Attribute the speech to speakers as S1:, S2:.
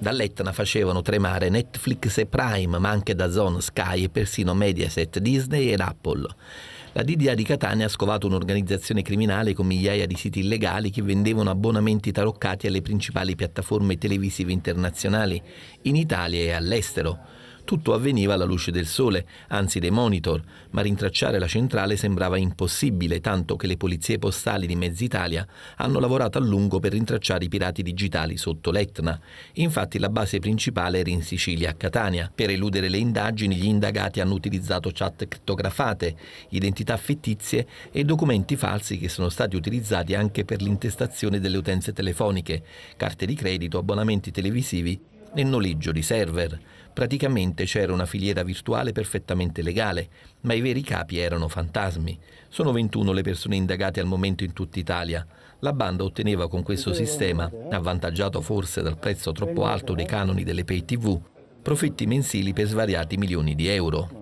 S1: Dall'Etna facevano tremare Netflix e Prime, ma anche da Zone, Sky e persino Mediaset, Disney ed Apple. La DDA di Catania ha scovato un'organizzazione criminale con migliaia di siti illegali che vendevano abbonamenti taroccati alle principali piattaforme televisive internazionali, in Italia e all'estero. Tutto avveniva alla luce del sole, anzi dei monitor, ma rintracciare la centrale sembrava impossibile, tanto che le polizie postali di Mezz'Italia hanno lavorato a lungo per rintracciare i pirati digitali sotto l'Etna. Infatti la base principale era in Sicilia, a Catania. Per eludere le indagini gli indagati hanno utilizzato chat crittografate, identità fittizie e documenti falsi che sono stati utilizzati anche per l'intestazione delle utenze telefoniche, carte di credito, abbonamenti televisivi e noleggio di server. Praticamente c'era una filiera virtuale perfettamente legale, ma i veri capi erano fantasmi. Sono 21 le persone indagate al momento in tutta Italia. La banda otteneva con questo sistema, avvantaggiato forse dal prezzo troppo alto dei canoni delle pay TV, profitti mensili per svariati milioni di euro.